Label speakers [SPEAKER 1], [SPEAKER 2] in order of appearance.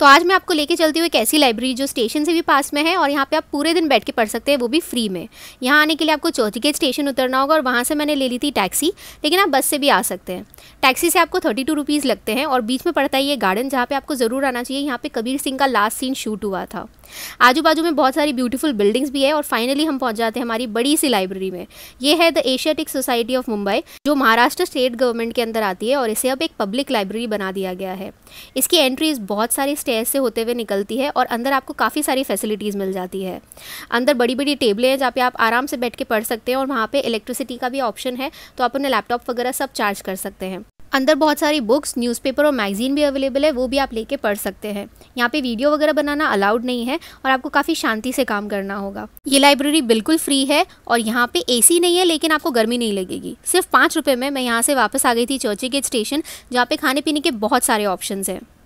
[SPEAKER 1] तो आज मैं आपको लेके चलती हूँ एक ऐसी लाइब्रेरी जो स्टेशन से भी पास में है और यहाँ पे आप पूरे दिन बैठ के पढ़ सकते हैं वो भी फ्री में यहाँ आने के लिए आपको चौथी गेट स्टेशन उतरना होगा और वहाँ से मैंने ले ली थी टैक्सी लेकिन आप बस से भी आ सकते हैं टैक्सी से आपको थर्टी टू रुपीज़ लगते हैं और बीच में पड़ता है ये गार्डन जहाँ पर आपको ज़रूर आना चाहिए यहाँ पर कबीर सिंह का लास्ट सीन शूट हुआ था आजू बाजू में बहुत सारी ब्यूटीफुल बिल्डिंग्स भी है और फाइनली हम पहुंच जाते हैं हमारी बड़ी सी लाइब्रेरी में ये है the asiatic society of Mumbai जो महाराष्ट्र स्टेट गवर्नमेंट के अंदर आती है और इसे अब एक पब्लिक लाइब्रेरी बना दिया गया है इसकी एंट्रीज बहुत सारे स्टेज से होते हुए निकलती है और अंदर आपको काफ़ी सारी फैसिलिटीज़ मिल जाती है अंदर बड़ी बड़ी टेबलें हैं जहाँ पे आप आराम से बैठ के पढ़ सकते हैं और वहाँ पे इलेक्ट्रिसिटी का भी ऑप्शन है तो आप अपने लैपटॉप वगैरह सब चार्ज कर सकते हैं अंदर बहुत सारी बुक्स न्यूज़पेपर और मैगज़ीन भी अवेलेबल है वो भी आप लेके पढ़ सकते हैं यहाँ पे वीडियो वगैरह बनाना अलाउड नहीं है और आपको काफ़ी शांति से काम करना होगा ये लाइब्रेरी बिल्कुल फ्री है और यहाँ पे एसी नहीं है लेकिन आपको गर्मी नहीं लगेगी सिर्फ पाँच रुपये में मैं यहाँ से वापस आ गई थी चर्ची गेट स्टेशन जहाँ पे खाने पीने के बहुत सारे ऑप्शन हैं